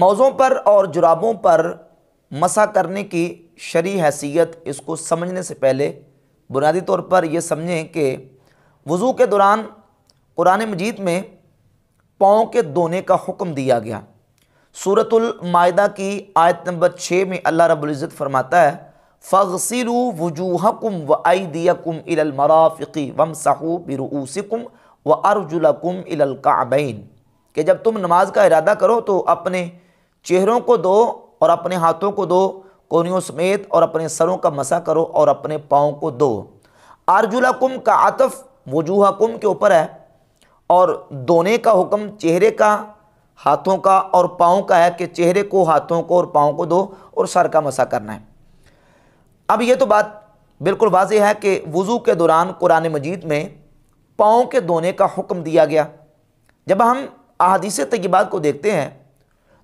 मौज़ों पर और जुराबों पर मसा करने की शरी हैसियत इसको समझने से पहले बुनियादी तौर पर यह समझें कि वज़ू के दौरान कुरान मजीद में पाँव के धोने का हुक्म दिया गया सूरतमायदा की आयत नंबर छः में अल्लाह रबुल्ज़त फरमाता है फ़सिलु वजूहकुम व आईदियकुम इलमराफ़ी वम साहू बिरूसिकुम व अर्जुलकुम इलकाबैन कि जब तुम नमाज का इरादा करो तो अपने चेहरों को दो और अपने हाथों को दो कोनियों समेत और अपने सरों का मसा करो और अपने पाँव को दो आरजुला कुम का आतफ़ वजूहा कुम के ऊपर है और दोने का हुक्म चेहरे का हाथों का और पाँव का है कि चेहरे को हाथों को और पाँव को दो और सर का मसा करना है अब ये तो बात बिल्कुल वाजह है कि वज़ू के दौरान कुरान मजीद में पाँव के दोने का हुक्म दिया गया जब हम अहादीस तयबात को देखते हैं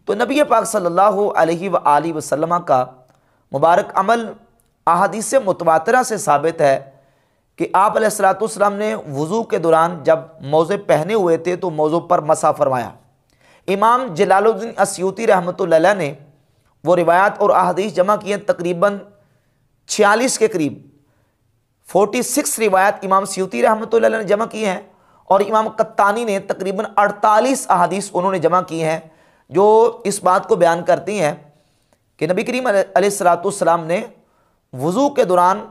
तो नबी पाक सल्लल्लाहु अलैहि व वसल्लम का मुबारक अमल अहादीस मुतवातरा से साबित है कि आप सलाम ने वज़ू के दौरान जब मौज़े पहने हुए थे तो मौज़ों पर मसा फरमाया इमाम जलालुद्दीन असयूती रहमत ने वो रिवायत और अहादीस जमा किए तकरीबन छियालीस के करीब 46 रिवायत इमाम सयूती रहमत ने जमा किए हैं और इमाम कत्तानी ने तकरीबन 48 अहादीस उन्होंने जमा की हैं जो इस बात को बयान करती हैं कि नबी करीम सलाम ने वज़ू के दौरान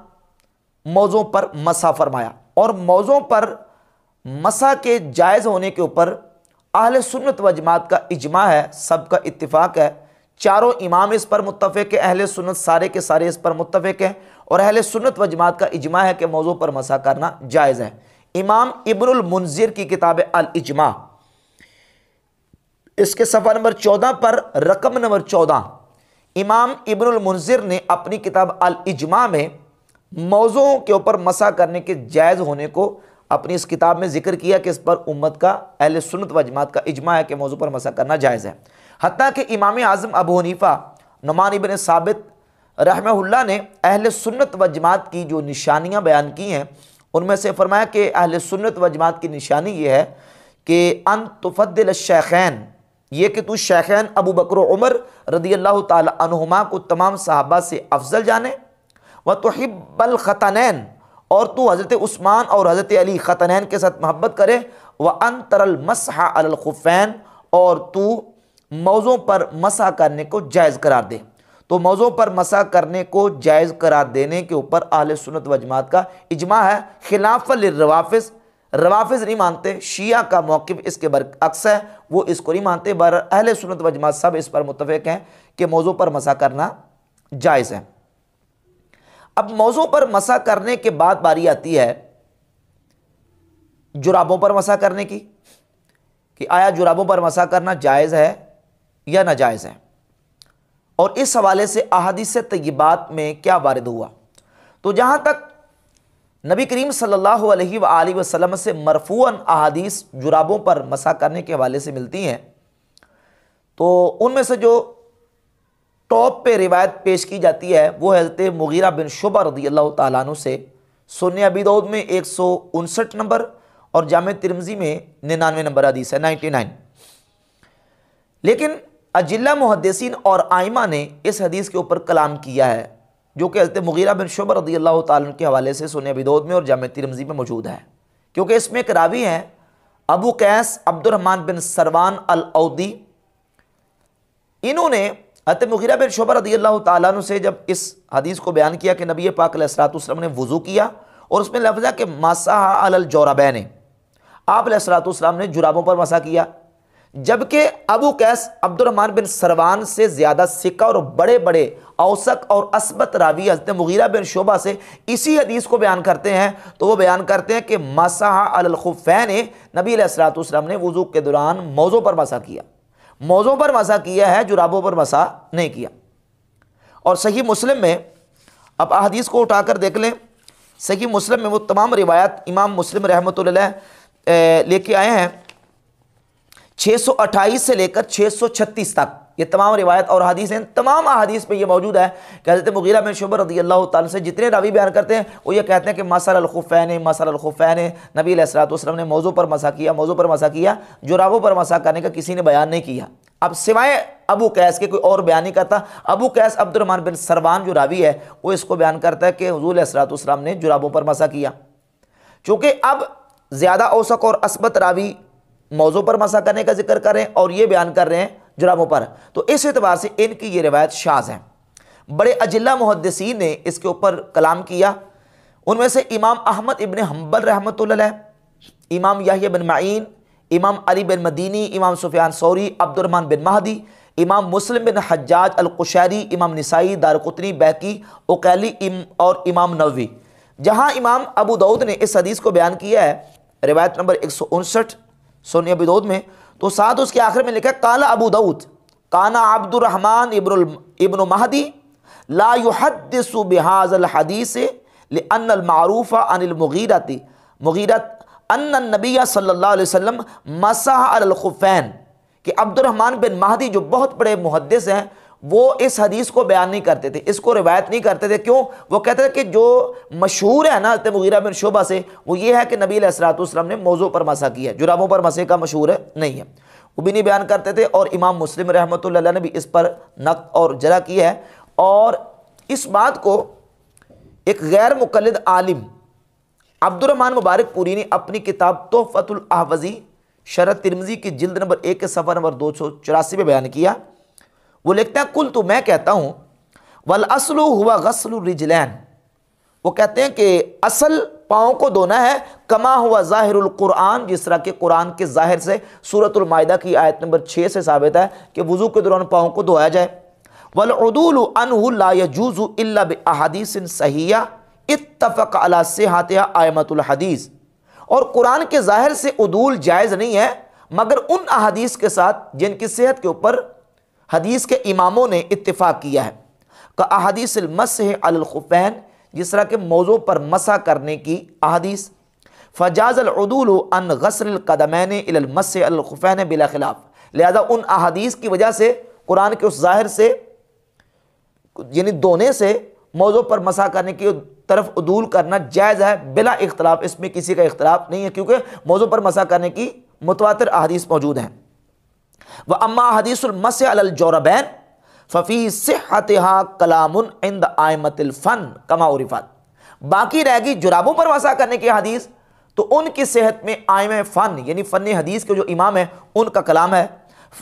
मौज़ों पर मसा फरमाया और मौज़ों पर मसा के जायज़ होने के ऊपर अहल सुन्नत व जमात का इजमा है सब का इतफाक है चारों इमाम इस पर मुतफ़ है अहल सुन्नत सारे के सारे इस पर मुतफ़ हैं और अहल सुन्नत व जमात का इजमा है कि मौज़ों पर मसा करना जायज़ है इमाम इब्रुल मुंजिर की किताब अल इजमा इसके सफ़ा नंबर चौदह पर रकम नंबर चौदह इमाम इब्रुल मुंजिर ने अपनी किताब अल इजमा में मौज़ों के ऊपर मसा करने के जायज़ होने को अपनी इस किताब में जिक्र किया कि इस पर उम्मत का अहल सुनत वजमात का इजमा है कि मौजू पर मसा करना जायज़ है हती कि इमाम आज़म अबू हनीफ़ा नुमान इबन साबित रहमहुल्ला ने अहल सुनत व जमात की जो निशानियाँ बयान की हैं उनमें से फरमाया कि अहल सुन्नत व जमात की निशानी ये है कि अन तुफ़ल शैखैन ये कि तू शैखैन अबू बकर उमर रदी अल्लाह तहुमा को तमाम साहबा से अफजल जाने व हिब्बल ख़तनैन और तू हज़रत उस्मान और हज़रत अली ख़तनैन के साथ मोहब्बत करे व अन तरल मसहा अलखुफ़ैन और तू मौज़ों पर मसा करने को जायज़ करार दे तो मौज़ों पर मसा करने को जायज़ करार देने के ऊपर आल सुनत वजमात का इजमा है खिलाफल रवाफिस रवाफिज नहीं मानते शिया का मौक़ इसके बर अक्स है वो इसको नहीं मानते बर अहल सुनत वजमात सब इस पर मुतफ़ हैं कि मौज़ों पर मसा करना जायज़ है अब मौज़ों पर मसा करने के बाद बारी आती है जुराबों पर मसा करने की कि आया जुराबों पर मसा करना जायज़ है या नाजायज़ है और इस हवाले से अहादीस तयबात में क्या वारद हुआ तो जहाँ तक नबी करीम सल्लल्लाहु अलैहि से मरफून अहादीस जुराबों पर मसा करने के हवाले से मिलती हैं तो उनमें से जो टॉप पे रिवायत पेश की जाती है वो हैजरत मुगीरा बिन शुबा रदी अल्लाह तु से सोने अबीदौद में एक सौ उनसठ नंबर और जाम तिरमजी में निन्यानवे नंबर हदीस है नाइन्टी नाइन लेकिन अजिला मुहदसिन और आयमा ने इस हदीस के ऊपर कलाम किया है जो कि हजरत मुगीरा बिन शुब रदी अल्लाह तन के हवाले से सोने बिदोद में और जाम तिरमजी में मौजूद है क्योंकि इसमें एक रावी हैं अबू कैस अब्दुलरहमान बिन सरवान अलउदी इन्होंने हत मुगीरा बिन शुब रदी अल्लाह तु से जब इस हदीस को बयान किया कि नबी पाक सलाम ने वज़ू किया और उसमें लफ्ज़ा के मसा ने आप सलाम ने जुराबों पर मसा किया जबकि अबू कैस अब्दुलरहमान बिन सरवान से ज़्यादा सिक्का और बड़े बड़े औसक और असबत रावी हजत मुगीरा बिन शोबा से इसी हदीस को बयान करते हैं तो वो बयान करते हैं कि मसाह अलखुफ़ैन नबी असलातम ने वज़ू के दौरान मौज़ों पर मसा किया मौज़ों पर मसा किया है जुराबों पर मसा नहीं किया और सही मुस्लिम में अब अदीस को उठाकर देख लें सही मुस्लिम में वो तमाम रिवायात इमाम मुस्लिम रहमत लेके आए हैं 628 से लेकर 636 तक ये तमाम रिवायत और हदीस हैं तमाम अदीस पे ये मौजूद है कि हज़रत मुगीरा में शुभ रदी अल्लाह ताली से जितने रवि बयान करते हैं वो ये कहते हैं कि मसल अलखुफ़ैन मसल अलखुफ़ैन नबी असलातम ने मौजू पर मसा किया मौजू पर मसा किया जुराबों पर मसा करने का किसी ने बयान नहीं किया अब सिवाय अबू कैस के कोई और बयान नहीं करता अबू कैस अब्दुलरमान बिन सरवान जो रावी है वो इसको बयान करता है कि हजूल असलातम ने जुराबों पर मसा किया चूँकि अब ज़्यादा औसक और असबत रावी मौजों पर मसा करने का जिक्र कर रहे हैं और ये बयान कर रहे हैं जुराबों पर तो इस एतबार से इनकी ये रिवायत शाज है बड़े अजिला मुहदसिन ने इसके ऊपर कलाम किया उनमें से इमाम अहमद इबन हम्बल रहमत इमाम याहिया बिन माइन इमाम अली बिन मदीनी इमाम सुफियान सौरी अब्दुलरमान बिन महदी इमाम मुस्लिम बिन हज्जाज अलकुशारी इमाम नसाई दारकुतनी बैकी ओकैली इम और इमाम नवी जहाँ इमाम अबू दाऊद ने इस हदीस को बयान किया है रिवायत नंबर एक सौ उनसठ अबी दाऊद में तो साथ उसके आखिर में लिखा काला अबू दाऊद काना अब्दुलरहमान इब्रुल इब्न महदी ला युहदसु बिहाजल हदीस मारूफ़ा अनिल मुगीरती मुगीरत अन नबी सल्लल्लाहु अलैहि वसल्लम मसाह अलखुफ़ैन कि अब्दुलरहमान बिन महदी जो बहुत बड़े मुहदस हैं वो इस हदीस को बयान नहीं करते थे इसको रिवायत नहीं करते थे क्यों वो कहते थे कि जो मशहूर है ना अलते मुगीरा बिन शोबा से वो ये है कि नबी असरातम ने मौजू पर मसा किया है जुराबों पर मसे का मशहूर है नहीं है वो भी नहीं बयान करते थे और इमाम मुस्लिम रहमत ने भी इस पर नक़ और जरा किया है और इस बात को एक गैर मुकलद आलिम अब्दुलरहमान मुबारक पूरी ने अपनी किताब तोहफ़तुल शरद तिरमजी की जिल्द नंबर एक के सफ़र नंबर दो सौ चौरासी में बयान किया वो लिखते हैं कुल तो मैं कहता हूँ वल असलू हुआ गसल रिजलैन वो कहते हैं कि असल पाँव को धोना है कमा हुआ जाहिर कुरान जिस तरह के कुरान के ज़ाहिर से सूरतमायदा की आयत नंबर छः से साबित है कि वज़ू के दौरान पाँव को धोया जाए वलदूल अनजूज़ इन सहिया इतफ़ अला से सेहतिया आयमतुलहदीस और कुरान के ज़ाहिर से उदूल जायज़ नहीं है मगर उन अहादीस के साथ जिनकी सेहत के ऊपर हदीस के इमामों ने इतफाक़ किया है का अहादीस अलखुफ़ैन जिस तरह के मौज़ों पर मसा करने की अहादीस फ़जाज़लदूल अन गसल कदमैन अलमसफ़ैन बिला खिलाफ लिहाजा उन अहदीस की वजह से कुरान के उस ज़ाहिर से यानी दोने से मौज़ों पर मसा करने की तरफ उदूल करना जायज़ है बिला इख्तलाफ इसमें किसी का इख्तलाफ नहीं है क्योंकि मौज़ों पर मसा करने की मुतवा अदीस मौजूद हैं व अम्मा हदीसमस फफी फ़ी सिहा कलाम इंद आयमतफ़न कमा उर्फात बाकी रहेगी जुराबों पर वसा करने की हदीस तो उनकी सेहत में आयम फ़न यानी फ़न हदीस के जो इमाम है उनका कलाम है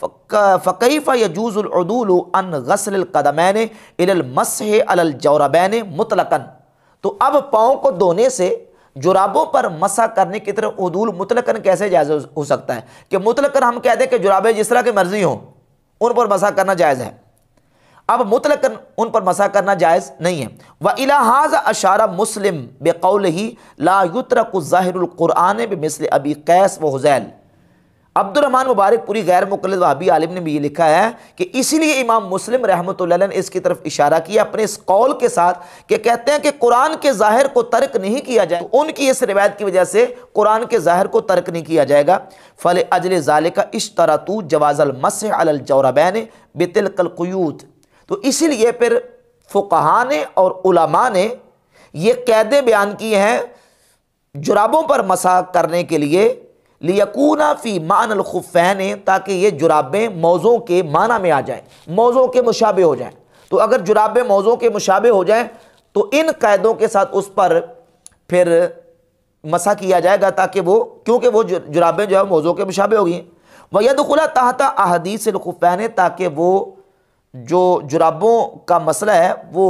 फ़कीफ़ा यजूज़ुलदूल अन गसल कदमैन इलमसह अलजौरबैन मुतलकन तो अब पाँव को धोने से जुराबों पर मसा करने की तरह उदूल मुतलकन कैसे जायज़ हो सकता है कि मुतलकन हम कह दें कि जुराबे जिस तरह की मर्जी हों उन पर मसा करना जायज़ है अब मुतलकन उन पर मसा करना जायज़ नहीं है व इलाहाज अशारा मुस्लिम बेकौल ही लायुतरक ज़ाहिरक़ुरान मिसल अबी कैस व हुज़ैल अब्दुलरहमान मुबारक पूरी गैर मुकल वहाबी आलिम ने भी ये लिखा है कि इसीलिए इमाम मुस्लिम रहमत ने इसकी तरफ इशारा किया अपने इस कौल के साथ कि कहते हैं कि कुरान के ज़ाहिर को तर्क नहीं किया जाए तो उनकी इस रिवायत की वजह से कुरान के ज़ाहिर को तर्क नहीं किया जाएगा फल अजल ज़ाले का इशतरातू जवाज़ल मसह अलजौराबैन बितिल कलकयूत तो इसीलिए फिर फ़ुकहा ने और उलमा ने ये कैदें बयान की हैं जुराबों पर मसा करने के लिए लियकूना फ़ी अलखुफ़ैन ताकि ये जुराबें मौज़ों के माना में आ जाएँ मौज़ों के मुशाबे हो जाएँ तो अगर जुराबें मौज़ों के मुशाबे हो जाएँ तो इन कैदों के साथ उस पर फिर मसा किया जाएगा ताकि वो क्योंकि वो जुराबें जो है मौज़ों के मुशाबे होगी वयद खुला तहता अहदीस लखफ़ैन ताकि वो जो जुराबों का मसला है वो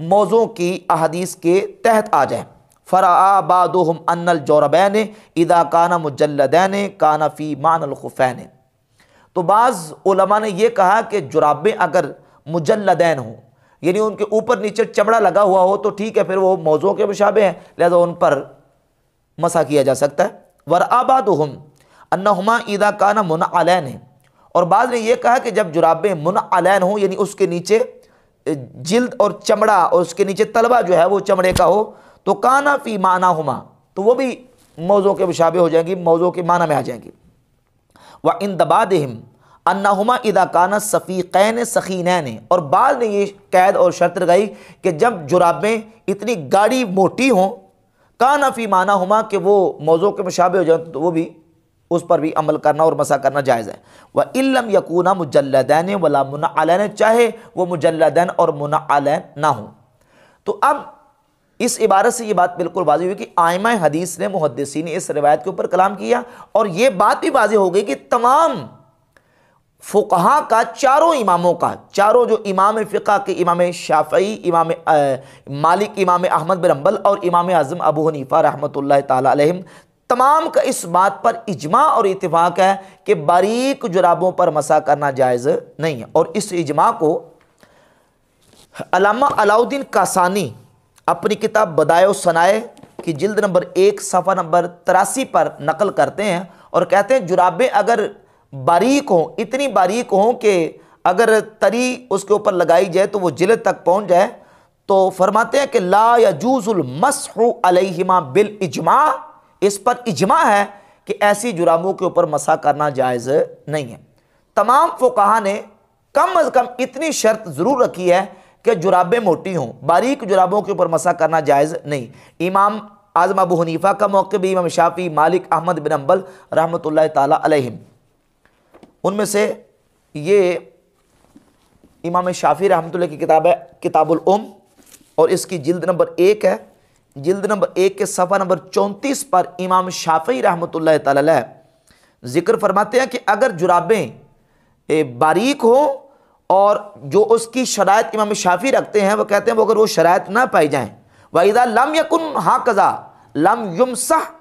मौज़ों की अहदीस के तहत आ जाए फ़राबादम अनल जौरबैन इदा काना मुजल्लैन काना फ़ी मानलखफ़ैन तो बाज़ा ने यह कहा कि जुराबें अगर मुजल्लैन हों यानी उनके ऊपर नीचे चमड़ा लगा हुआ हो तो ठीक है फिर वो मौज़ों के मुशाबे हैं लिहाजा उन पर मसा किया जा सकता है वर आबाद हम ईदा काना मुन आलैन है और बाद ने यह कहा कि जब जुराबें मुन अलैन हों यानी उसके नीचे जिल्द और चमड़ा और उसके नीचे तलबा जो है वो चमड़े का हो तो काना फ़ी माना हुमा तो वो भी मौज़ों के मुशाबे हो जाएंगी मौज़ों के माना में आ जाएंगी व इन अन्ना हुमा इदा काना सखी नैन और बाद ने ये कैद और शर्त लगाई कि जब जुराबें इतनी गाढ़ी मोटी हों काना फ़ी माना हुमा कि वो मौज़ों के मुशाबे हो जाए तो वो भी उस पर भी अमल करना और मसा करना जायज़ है वह इलम यकूना मुजलदैन वला मुनालैन चाहे वह मुजलदैन और मुनालैन ना हो तो अब इस इबारत से ये बात बिल्कुल वाजी हुई कि आयमा हदीस ने मुहदसी ने इस रिवायत के ऊपर कलाम किया और ये बात भी वाजी हो गई कि तमाम फ़ुकहा का चारों इमामों का चारों जो इमाम फ़िका के इमाम शाफ़ी इमाम मालिक इमाम अहमद बिन अम्बल और इमाम आज़म अबू हनीफ़ा रहमत तम तमाम का इस बात पर इजमा और इतफाक़ है कि बारीक जुराबों पर मसा करना जायज़ नहीं है और इस इजमा को अलामा अलाउद्दीन कासानी अपनी किताब बदायो सनाए की जिल्द नंबर एक सफ़ा नंबर तिरासी पर नकल करते हैं और कहते हैं जुराबें अगर बारीक हों इतनी बारीक हों कि अगर तरी उसके ऊपर लगाई जाए तो वो जिले तक पहुंच जाए तो फरमाते हैं कि ला या मसहु अलैहिमा बिल इजमा इस पर इजमा है कि ऐसी जुराबों के ऊपर मसा करना जायज़ नहीं है तमाम फोकहा ने कम अज़ कम इतनी शर्त ज़रूर रखी है कि जुराबें मोटी हों बारीक जुराबों के ऊपर मसा करना जायज़ नहीं इमाम आज़म अबू हनीफ़ा का मौके भी इमाम शाफ़ी मालिक अहमद बिन अम्बल रहमत तम उनमें से ये इमाम शाफ़ी रहमत की किताब है किताबुलम और इसकी जिल्द नंबर एक है जिल्द नंबर एक के सफ़ा नंबर चौंतीस पर इमाम शाफ़ी रहमत ला जिक्र फरमाते हैं कि अगर जुराबें बारीक हों और जो उसकी शरात इमाम शाफ़ी रखते हैं वो कहते हैं वो अगर वो शरात ना पाई जाएँ वाहिदा लम यकुन हा कज़ा लम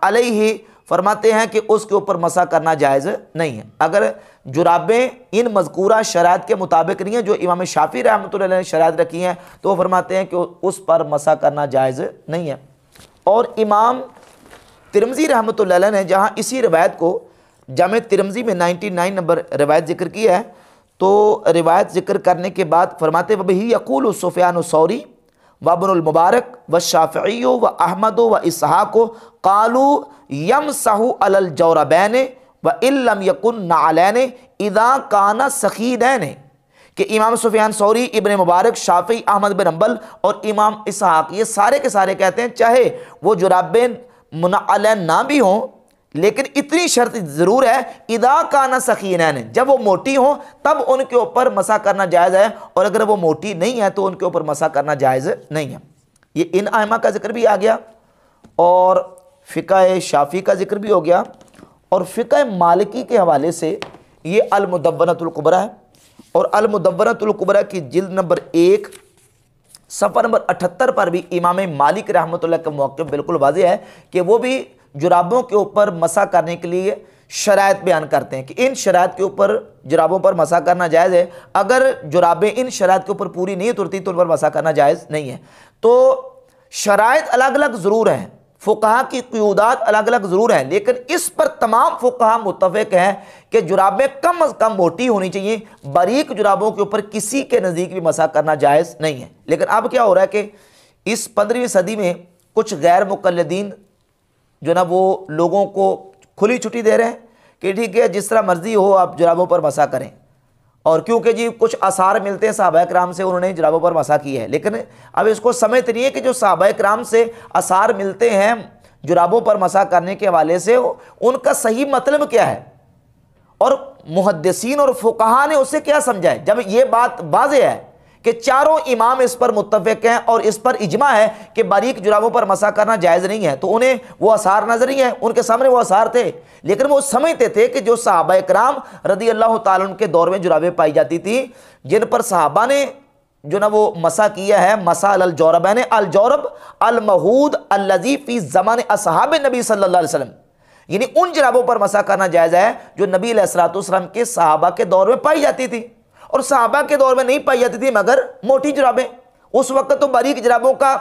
अलई ही फरमाते हैं कि उसके ऊपर मसा करना जायज़ नहीं है अगर जुराबें इन मजकूरा शरात के मुताबिक नहीं हैं जो इमाम शाफ़ी रहमत ने शरात रखी हैं तो वह फरमाते हैं कि उस पर मसा करना जायज़ नहीं है और इमाम तिरमजी रहमत ने जहाँ इसी रवायत को जाम तिरमजी में नाइन्टी नाइन नंबर रवायत जिक्र किया है तो रिवायत जिक्र करने के बाद फरमाते वब ही यकूल सूफियान सौरी वबनमबारक व शाफ़ी व अहमद व इसहाको कलु यम सहू अलजौरबैन व इलम यकुन नालैन इदा काना दैन कि इमाम सूफियान सौरी इबन मुबारक शाफ़ी अहमद बिन अम्बल और इमाम इसहाक़ ये सारे के सारे कहते हैं चाहे वो जुराबे मुनालैन ना भी हों लेकिन इतनी शर्त ज़रूर है इदा का ना जब वो मोटी हो तब उनके ऊपर मसा करना जायज़ है और अगर वो मोटी नहीं है तो उनके ऊपर मसा करना जायज़ नहीं है ये इन आयमा का जिक्र भी आ गया और फ़िका शाफ़ी का जिक्र भी हो गया और फ़िका मालिकी के हवाले से ये अलमुदवनतुल्कुबरा है और अलमुदवनतुल्कुबरा की जल्द नंबर एक सफ़र नंबर अठहत्तर पर भी इमाम मालिक रहमत का मौक़ बिल्कुल वाजह है कि वो भी जुराबों के ऊपर मसा करने के लिए शरात बयान करते हैं कि इन शरात के ऊपर जुराबों पर मसा करना जायज़ है अगर जुराबें इन शरात के ऊपर पूरी नहीं उतरती तो उन पर मसा करना जायज़ नहीं है तो शरात अलग अलग ज़रूर हैं फ़ुकहा की क्यूदात अलग अलग ज़रूर हैं लेकिन इस पर तमाम फ़ुकहा मुतफ़ हैं कि जुराबें कम अज़ कम मोटी होनी चाहिए बारीक जुराबों के ऊपर किसी के नज़दीक भी मसा करना जायज़ नहीं है लेकिन अब क्या हो रहा है कि इस पंद्रहवीं सदी में कुछ गैर मुकलदीन जो ना वो लोगों को खुली छुट्टी दे रहे हैं कि ठीक है जिस तरह मर्ज़ी हो आप जराबों पर मसा करें और क्योंकि जी कुछ आसार मिलते हैं सहाबा कराम से उन्होंने जराबों पर मसा की है लेकिन अब इसको समझ तो नहीं है कि जो सहाबा कराम से आसार मिलते हैं जुराबों पर मसा करने के हवाले से उनका सही मतलब क्या है और मुहदसिन और फुकाहा ने उससे क्या समझा है जब ये बात वाज है कि चारों इमाम इस पर मुतफ़ हैं और इस पर इजमा है कि बारीक जुराबों पर मसा करना जायज़ नहीं है तो उन्हें वो आसार नजर नहीं है उनके सामने वो आसार थे लेकिन वो समझते थे कि जो साहबा कराम रदी अल्लाह तुम के दौर में जुराबें पाई जाती थी जिन पर साहबा ने जो ना वो मसा किया है मसा अल जौरब है अल जौरब अल महूद अल लजीफ़ी ज़मान असहाब नबी सल्लल्लाहु यानी उन जराबों पर मसा करना जायज़ है जो नबी सलाम के साहबा के दौर में पाई जाती थी और साहबा के दौर में नहीं पाई जाती थी मगर मोटी जराबें उस वक्त तो बारीक जराबों का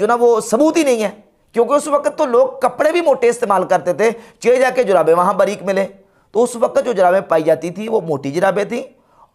जो ना वो सबूत ही नहीं है क्योंकि उस वक्त तो लोग कपड़े भी मोटे इस्तेमाल करते थे चे जाके जुराबे वहाँ बारीक मिले तो उस वक्त जो जराबें पाई जाती थी वो मोटी जराबें थी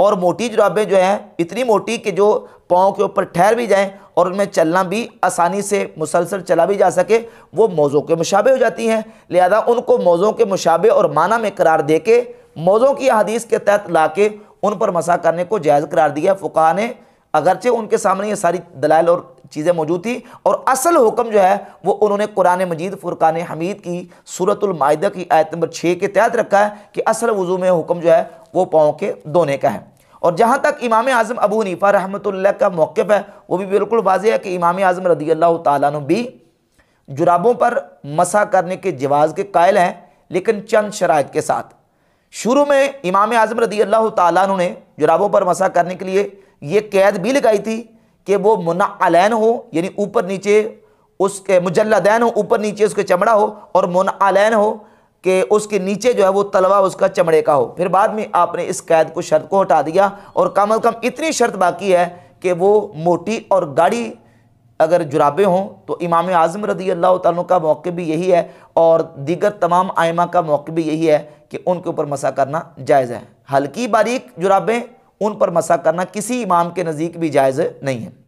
और मोटी जराबें जो हैं इतनी मोटी कि जो पाँव के ऊपर ठहर भी जाएँ और उनमें चलना भी आसानी से मुसलसल चला भी जा सके वो मौज़ों के मुशाबे हो जाती हैं लिहाजा उनको मौज़ों के मुशाबे और माना में करार दे के मौज़ों की हदीस के तहत ला के उन पर मसा करने को जायज़ करार दिया फ़ुका ने अगरचे उनके सामने ये सारी दलाइल और चीज़ें मौजूद थी और असल हुक्म जो है वो उन्होंने कुरान मजीद फ़ुरकान हमीद की सूरतमाह की आयत नंबर छः के तहत रखा है कि असल वज़ू में हुक्म जो है वो पाँव के दोने का है और जहाँ तक इमाम आज़म अबू हनीफ़ा रहमत का मौक़ है वो भी बिल्कुल वाजह है कि इमाम आज़म रदी अल्लाह तु भी जुराबों पर मसा करने के जवाज़ के कायल हैं लेकिन चंद शराइ के साथ शुरू में इमाम आज़म रदी अल्लाह तु ने जुराबों पर मसा करने के लिए यह कैद भी लगाई थी कि वो मुनालैन हो यानी ऊपर नीचे उसके मुजल्लादैन हो ऊपर नीचे उसके चमड़ा हो और मुनालैन हो कि उसके नीचे जो है वो तलवा उसका चमड़े का हो फिर बाद में आपने इस कैद को शर्त को हटा दिया और कम अज़ कम इतनी शर्त बाकी है कि वो मोटी और गाढ़ी अगर जुराबे हों तो इमाम आज़म रदी अल्लाह तुम का मौक़ भी यही है और दीगर तमाम आयमा का मौक़ भी यही है कि उनके ऊपर मसा करना जायज़ है हल्की बारीक जुराबें उन पर मसा करना किसी इमाम के नज़दीक भी जायज़ नहीं है